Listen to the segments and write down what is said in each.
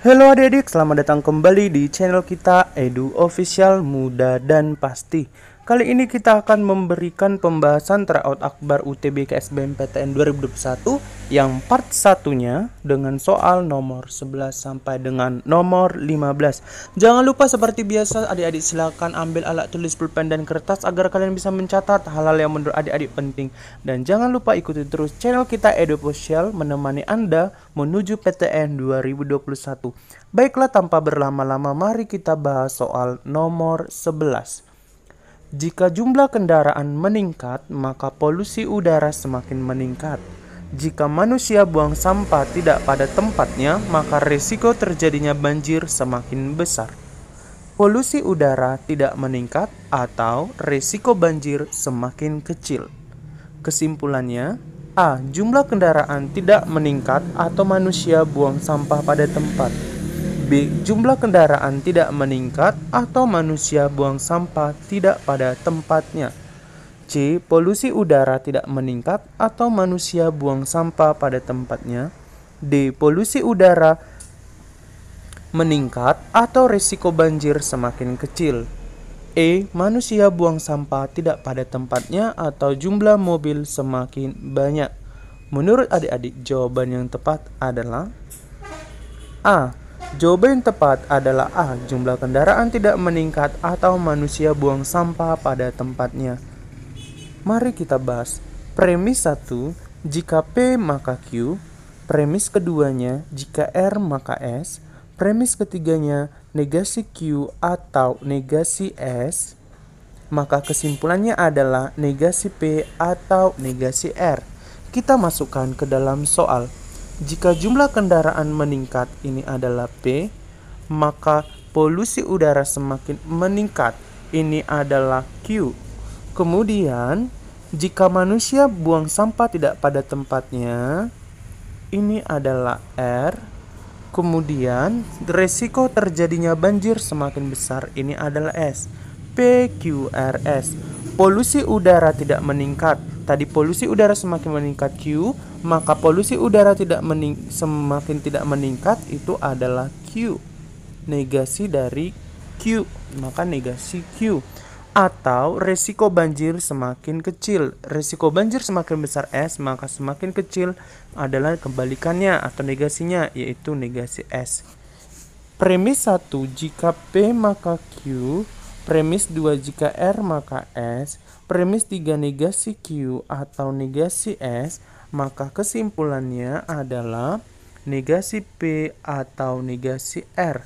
Halo adik-adik, selamat datang kembali di channel kita Edu Official Muda dan Pasti. Kali ini kita akan memberikan pembahasan tryout akbar UTBK SBMPTN 2021 yang part satunya dengan soal nomor 11 sampai dengan nomor 15. Jangan lupa seperti biasa adik-adik silakan ambil alat tulis pulpen dan kertas agar kalian bisa mencatat hal-hal yang menurut adik-adik penting. Dan jangan lupa ikuti terus channel kita EduSocial menemani Anda menuju PTN 2021. Baiklah tanpa berlama-lama mari kita bahas soal nomor 11. Jika jumlah kendaraan meningkat, maka polusi udara semakin meningkat. Jika manusia buang sampah tidak pada tempatnya, maka risiko terjadinya banjir semakin besar. Polusi udara tidak meningkat atau risiko banjir semakin kecil. Kesimpulannya, A. Jumlah kendaraan tidak meningkat atau manusia buang sampah pada tempat. B. Jumlah kendaraan tidak meningkat atau manusia buang sampah tidak pada tempatnya. C. Polusi udara tidak meningkat atau manusia buang sampah pada tempatnya. D. Polusi udara meningkat atau risiko banjir semakin kecil. E. Manusia buang sampah tidak pada tempatnya atau jumlah mobil semakin banyak. Menurut adik-adik, jawaban yang tepat adalah A. Jawaban yang tepat adalah A. Ah, jumlah kendaraan tidak meningkat atau manusia buang sampah pada tempatnya. Mari kita bahas. Premis 1, jika P maka Q. Premis keduanya, jika R maka S. Premis ketiganya, negasi Q atau negasi S. Maka kesimpulannya adalah negasi P atau negasi R. Kita masukkan ke dalam soal jika jumlah kendaraan meningkat, ini adalah P, maka polusi udara semakin meningkat. Ini adalah Q. Kemudian, jika manusia buang sampah tidak pada tempatnya, ini adalah R. Kemudian, resiko terjadinya banjir semakin besar. Ini adalah S. PQRS. Polusi udara tidak meningkat. Tadi polusi udara semakin meningkat Q, maka polusi udara tidak mening semakin tidak meningkat itu adalah Q. Negasi dari Q, maka negasi Q. Atau resiko banjir semakin kecil. Resiko banjir semakin besar S, maka semakin kecil adalah kebalikannya atau negasinya yaitu negasi S. Premis 1 jika P maka Q, premis 2 jika R maka S, premis 3 negasi Q atau negasi S, maka kesimpulannya adalah negasi P atau negasi R.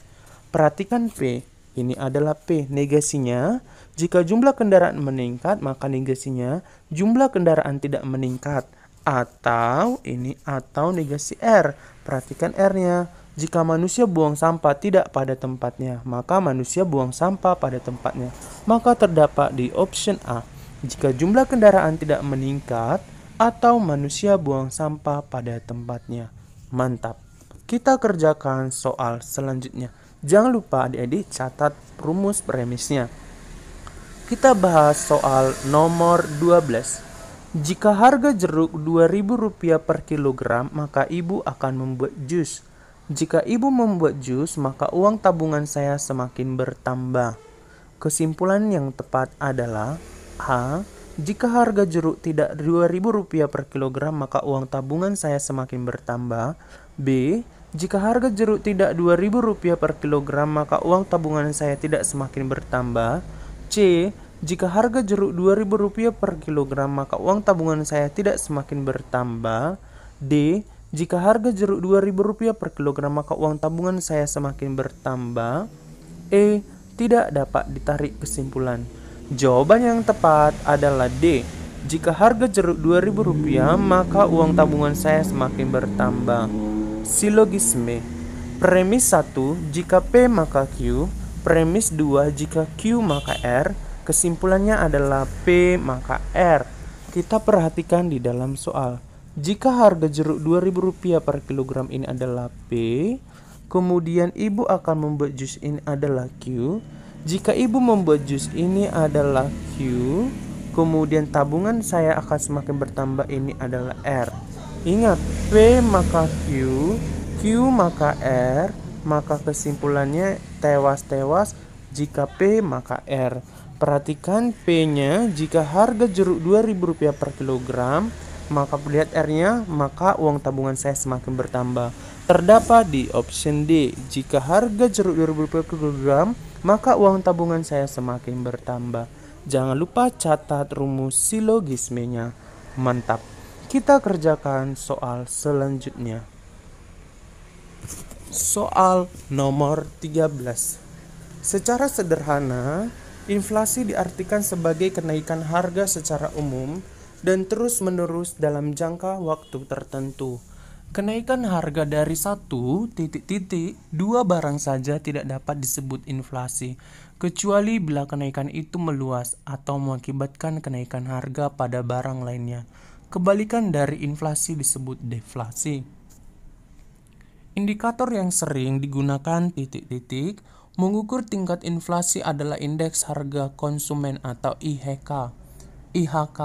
Perhatikan P, ini adalah P. Negasinya, jika jumlah kendaraan meningkat, maka negasinya jumlah kendaraan tidak meningkat. Atau ini atau negasi R. Perhatikan R-nya. Jika manusia buang sampah tidak pada tempatnya, maka manusia buang sampah pada tempatnya. Maka terdapat di option A. Jika jumlah kendaraan tidak meningkat, atau manusia buang sampah pada tempatnya. Mantap. Kita kerjakan soal selanjutnya. Jangan lupa adik-adik catat rumus premisnya. Kita bahas soal nomor 12. Jika harga jeruk Rp2.000 per kilogram, maka ibu akan membuat jus. Jika ibu membuat jus, maka uang tabungan saya semakin bertambah. Kesimpulan yang tepat adalah A jika harga jeruk tidak Rp2.000 per kilogram, maka uang tabungan saya semakin bertambah. B. Jika harga jeruk tidak Rp2.000 per kilogram, maka uang tabungan saya tidak semakin bertambah. C. Jika harga jeruk Rp2.000 per kilogram, maka uang tabungan saya tidak semakin bertambah. D. Jika harga jeruk Rp2.000 per kilogram, maka uang tabungan saya semakin bertambah. E. Tidak dapat ditarik kesimpulan. Jawaban yang tepat adalah D. Jika harga jeruk Rp2.000, maka uang tabungan saya semakin bertambah. Silogisme Premis 1, jika P maka Q. Premis 2, jika Q maka R. Kesimpulannya adalah P maka R. Kita perhatikan di dalam soal. Jika harga jeruk Rp2.000 per kilogram ini adalah P, kemudian ibu akan membuat jus ini adalah Q, jika ibu membuat jus ini adalah Q, kemudian tabungan saya akan semakin bertambah ini adalah R. Ingat, P maka Q, Q maka R, maka kesimpulannya tewas-tewas jika P maka R. Perhatikan P-nya, jika harga jeruk Rp2.000 per kilogram, maka lihat R-nya, maka uang tabungan saya semakin bertambah. Terdapat di option D, jika harga jeruk Rp2.000 per kilogram, maka uang tabungan saya semakin bertambah. Jangan lupa catat rumus silogismenya. Mantap. Kita kerjakan soal selanjutnya. Soal nomor 13. Secara sederhana, inflasi diartikan sebagai kenaikan harga secara umum dan terus-menerus dalam jangka waktu tertentu Kenaikan harga dari satu titik-titik dua barang saja tidak dapat disebut inflasi, kecuali bila kenaikan itu meluas atau mengakibatkan kenaikan harga pada barang lainnya. Kebalikan dari inflasi disebut deflasi. Indikator yang sering digunakan titik-titik mengukur tingkat inflasi adalah indeks harga konsumen atau IHK. IHK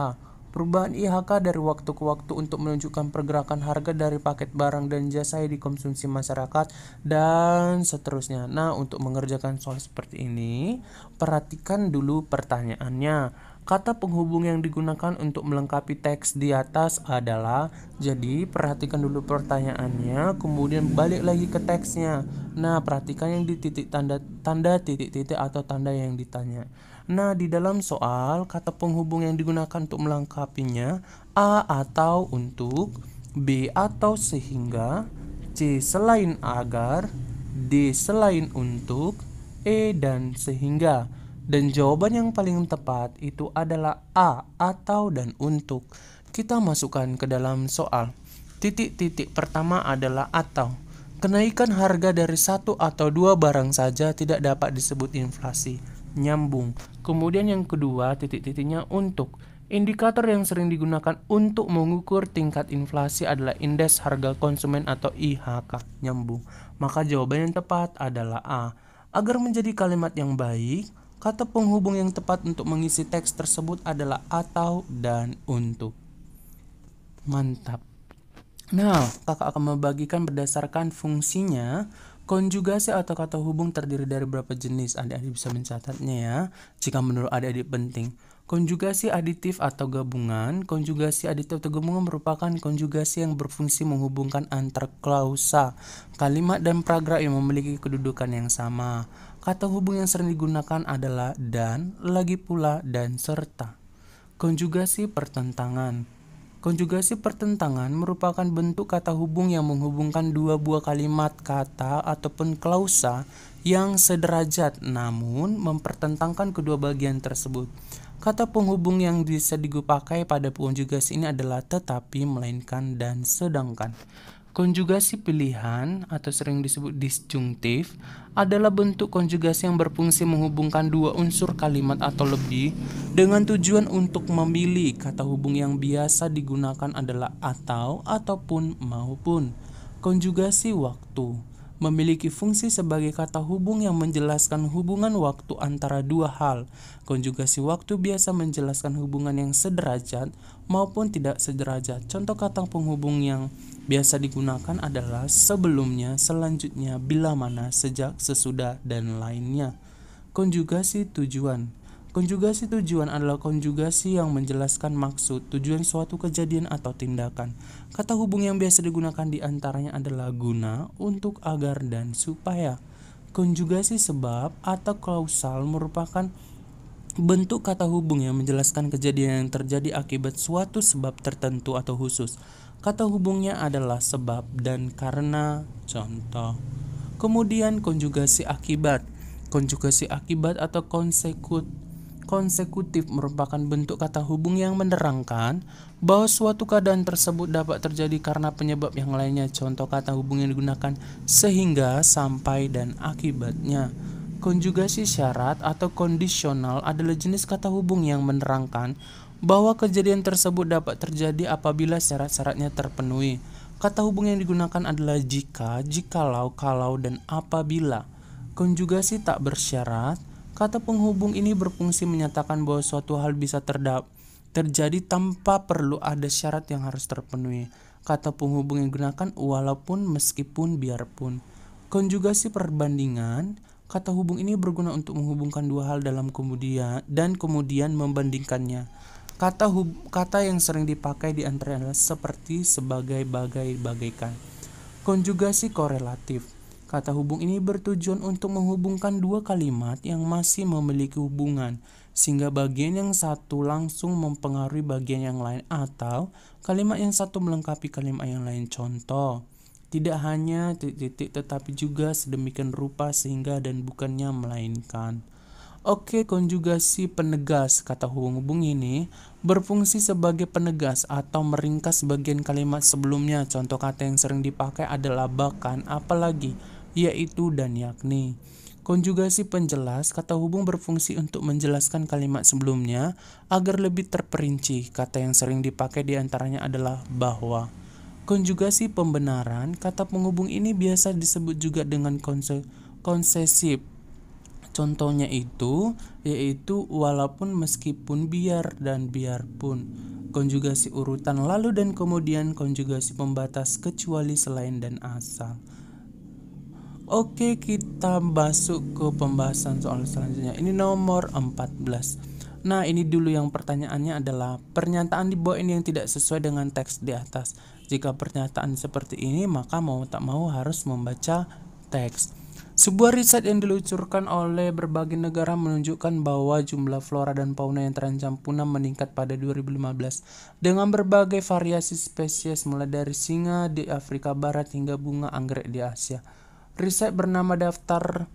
Perubahan IHK dari waktu ke waktu untuk menunjukkan pergerakan harga dari paket barang dan jasa yang dikonsumsi masyarakat dan seterusnya. Nah, untuk mengerjakan soal seperti ini, perhatikan dulu pertanyaannya. Kata penghubung yang digunakan untuk melengkapi teks di atas adalah jadi perhatikan dulu pertanyaannya, kemudian balik lagi ke teksnya. Nah, perhatikan yang di titik tanda tanda titik-titik atau tanda yang ditanya. Nah, di dalam soal, kata penghubung yang digunakan untuk melengkapinya A atau untuk, B atau sehingga, C selain agar, D selain untuk, E dan sehingga. Dan jawaban yang paling tepat itu adalah A atau dan untuk. Kita masukkan ke dalam soal. Titik-titik pertama adalah atau. Kenaikan harga dari satu atau dua barang saja tidak dapat disebut inflasi nyambung. Kemudian yang kedua, titik-titiknya untuk. Indikator yang sering digunakan untuk mengukur tingkat inflasi adalah indeks harga konsumen atau IHK nyambung. Maka jawaban yang tepat adalah A. Agar menjadi kalimat yang baik, kata penghubung yang tepat untuk mengisi teks tersebut adalah atau dan untuk. Mantap. Nah, kakak akan membagikan berdasarkan fungsinya Konjugasi atau kata hubung terdiri dari berapa jenis. Adik-adik bisa mencatatnya ya, jika menurut adik-adik penting. Konjugasi aditif atau gabungan. Konjugasi aditif atau gabungan merupakan konjugasi yang berfungsi menghubungkan antar klausa, kalimat dan paragraf yang memiliki kedudukan yang sama. Kata hubung yang sering digunakan adalah dan, lagi pula, dan serta. Konjugasi pertentangan Konjugasi pertentangan merupakan bentuk kata hubung yang menghubungkan dua buah kalimat kata ataupun klausa yang sederajat namun mempertentangkan kedua bagian tersebut. Kata penghubung yang bisa digunakan pada konjugasi ini adalah tetapi, melainkan, dan sedangkan. Konjugasi pilihan atau sering disebut disjungtif adalah bentuk konjugasi yang berfungsi menghubungkan dua unsur kalimat atau lebih dengan tujuan untuk memilih kata hubung yang biasa digunakan adalah atau ataupun maupun. Konjugasi waktu memiliki fungsi sebagai kata hubung yang menjelaskan hubungan waktu antara dua hal. Konjugasi waktu biasa menjelaskan hubungan yang sederajat maupun tidak sederajat. Contoh kata penghubung yang biasa digunakan adalah sebelumnya, selanjutnya, bila mana, sejak, sesudah, dan lainnya. Konjugasi tujuan Konjugasi tujuan adalah konjugasi yang menjelaskan maksud, tujuan suatu kejadian atau tindakan. Kata hubung yang biasa digunakan diantaranya adalah guna, untuk, agar, dan supaya. Konjugasi sebab atau klausal merupakan bentuk kata hubung yang menjelaskan kejadian yang terjadi akibat suatu sebab tertentu atau khusus. Kata hubungnya adalah sebab dan karena, contoh. Kemudian konjugasi akibat. Konjugasi akibat atau konsekut konsekutif merupakan bentuk kata hubung yang menerangkan bahwa suatu keadaan tersebut dapat terjadi karena penyebab yang lainnya. Contoh kata hubung yang digunakan sehingga, sampai, dan akibatnya. Konjugasi syarat atau kondisional adalah jenis kata hubung yang menerangkan bahwa kejadian tersebut dapat terjadi apabila syarat-syaratnya terpenuhi. Kata hubung yang digunakan adalah jika, jikalau, kalau, dan apabila. Konjugasi tak bersyarat, kata penghubung ini berfungsi menyatakan bahwa suatu hal bisa terdap terjadi tanpa perlu ada syarat yang harus terpenuhi. Kata penghubung yang digunakan walaupun, meskipun, biarpun. Konjugasi perbandingan Kata hubung ini berguna untuk menghubungkan dua hal dalam kemudian dan kemudian membandingkannya. Kata hub, kata yang sering dipakai di antaranya seperti, sebagai, bagai, bagaikan. Konjugasi korelatif. Kata hubung ini bertujuan untuk menghubungkan dua kalimat yang masih memiliki hubungan sehingga bagian yang satu langsung mempengaruhi bagian yang lain atau kalimat yang satu melengkapi kalimat yang lain. Contoh tidak hanya titik-titik tetapi juga sedemikian rupa sehingga dan bukannya melainkan. Oke, konjugasi penegas kata hubung-hubung ini berfungsi sebagai penegas atau meringkas bagian kalimat sebelumnya. Contoh kata yang sering dipakai adalah bahkan, apalagi, yaitu dan yakni. Konjugasi penjelas kata hubung berfungsi untuk menjelaskan kalimat sebelumnya agar lebih terperinci. Kata yang sering dipakai diantaranya adalah bahwa. Konjugasi pembenaran, kata penghubung ini biasa disebut juga dengan konse konsesif. Contohnya itu yaitu walaupun, meskipun, biar dan biarpun. Konjugasi urutan lalu dan kemudian konjugasi pembatas kecuali selain dan asal. Oke, kita masuk ke pembahasan soal selanjutnya. Ini nomor 14. Nah, ini dulu yang pertanyaannya adalah pernyataan di bawah ini yang tidak sesuai dengan teks di atas. Jika pernyataan seperti ini, maka mau tak mau harus membaca teks. Sebuah riset yang diluncurkan oleh berbagai negara menunjukkan bahwa jumlah flora dan fauna yang terancam punah meningkat pada 2015 dengan berbagai variasi spesies mulai dari singa di Afrika Barat hingga bunga anggrek di Asia. Riset bernama Daftar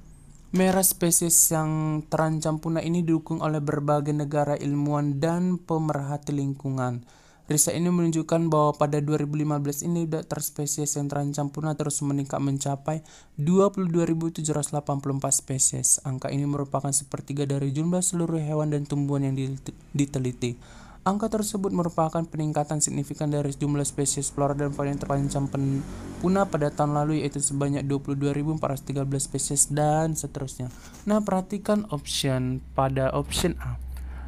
Merah spesies yang terancam punah ini didukung oleh berbagai negara ilmuwan dan pemerhati lingkungan. Riset ini menunjukkan bahwa pada 2015 ini daftar terspesies yang terancam punah terus meningkat mencapai 22.784 spesies. Angka ini merupakan sepertiga dari jumlah seluruh hewan dan tumbuhan yang diteliti. Angka tersebut merupakan peningkatan signifikan dari jumlah spesies flora dan fauna yang terancam punah pada tahun lalu yaitu sebanyak 22.413 spesies dan seterusnya. Nah, perhatikan option pada option A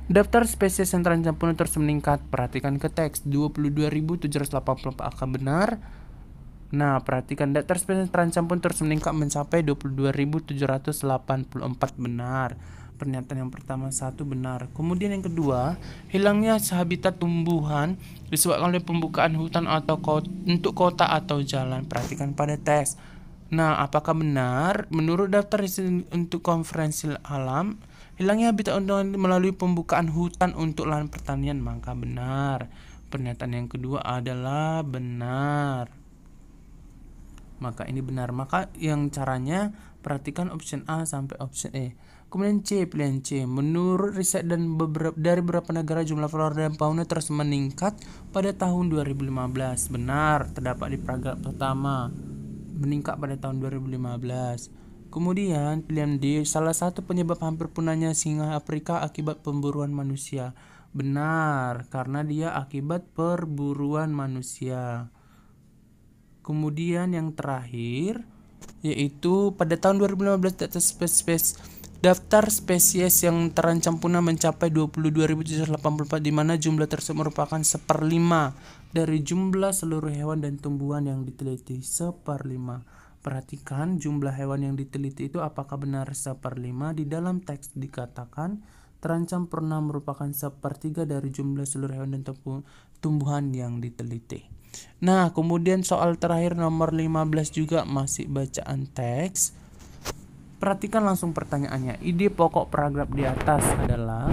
Daftar spesies yang terancam terus meningkat. Perhatikan ke teks 22.784 akan benar. Nah, perhatikan daftar spesies yang terancam terus meningkat mencapai 22.784 benar. Pernyataan yang pertama satu benar. Kemudian yang kedua, hilangnya habitat tumbuhan disebabkan oleh pembukaan hutan atau kota, untuk kota atau jalan. Perhatikan pada teks Nah, apakah benar menurut daftar untuk konferensi alam hilangnya habitat untuk melalui pembukaan hutan untuk lahan pertanian? Maka benar. Pernyataan yang kedua adalah benar. Maka ini benar. Maka yang caranya perhatikan option A sampai option E. Kemudian C, pilihan C. Menurut riset dan beberapa, dari beberapa negara jumlah flora dan fauna terus meningkat pada tahun 2015. Benar, terdapat di paragraf pertama meningkat pada tahun 2015. Kemudian, pilihan D salah satu penyebab hampir punahnya singa Afrika akibat pemburuan manusia. Benar, karena dia akibat perburuan manusia. Kemudian yang terakhir yaitu pada tahun 2015 data spesies daftar spesies yang terancam punah mencapai 22.784 di mana jumlah tersebut merupakan seperlima dari jumlah seluruh hewan dan tumbuhan yang diteliti seperlima. Perhatikan jumlah hewan yang diteliti itu apakah benar seperlima. Di dalam teks dikatakan terancam pernah merupakan sepertiga dari jumlah seluruh hewan dan tumbuhan yang diteliti. Nah, kemudian soal terakhir nomor 15 juga masih bacaan teks. Perhatikan langsung pertanyaannya. Ide pokok paragraf di atas adalah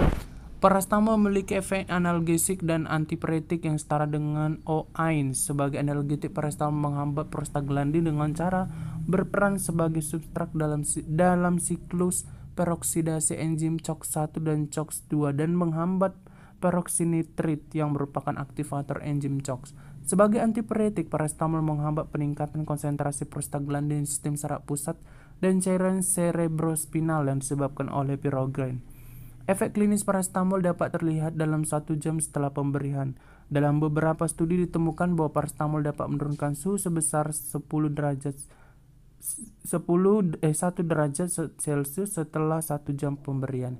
Parastama memiliki efek analgesik dan antipretik yang setara dengan O1. Sebagai analgetik, parastama menghambat prostaglandin dengan cara berperan sebagai substrat dalam dalam siklus peroksidasi enzim COX1 dan COX2 dan menghambat peroksinitrit yang merupakan aktivator enzim COX. Sebagai antipretik, paracetamol menghambat peningkatan konsentrasi prostaglandin sistem saraf pusat dan cairan cerebrospinal yang disebabkan oleh pirogen. Efek klinis paracetamol dapat terlihat dalam satu jam setelah pemberian. Dalam beberapa studi ditemukan bahwa paracetamol dapat menurunkan suhu sebesar 10 derajat 10 eh 1 derajat Celcius setelah satu jam pemberian.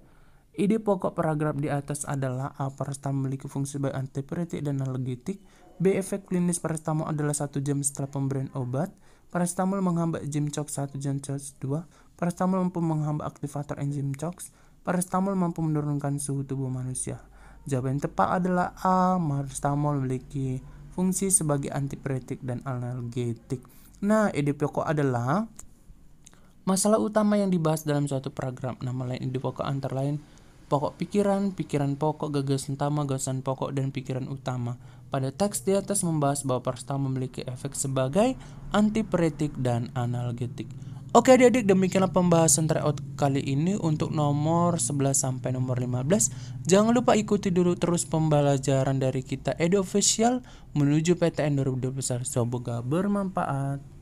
Ide pokok paragraf di atas adalah A. Paracetamol memiliki fungsi baik antipiretik dan analgetik. B. Efek klinis paracetamol adalah satu jam setelah pemberian obat. Paracetamol menghambat enzim COX 1 jam COX 2. Paracetamol mampu menghambat aktivator enzim COX. Paracetamol mampu menurunkan suhu tubuh manusia. Jawaban yang tepat adalah A. Paracetamol memiliki fungsi sebagai antipiretik dan analgetik. Nah, ide pokok adalah masalah utama yang dibahas dalam suatu program Nama lain ide pokok antara lain pokok pikiran, pikiran pokok, gagasan utama, gagasan pokok, dan pikiran utama. Pada teks di atas membahas bahwa paracetamol memiliki efek sebagai antipiretik dan analgetik. Oke adik-adik demikianlah pembahasan tryout kali ini untuk nomor 11 sampai nomor 15 Jangan lupa ikuti dulu terus pembelajaran dari kita Edo Official menuju PTN 2021 Semoga bermanfaat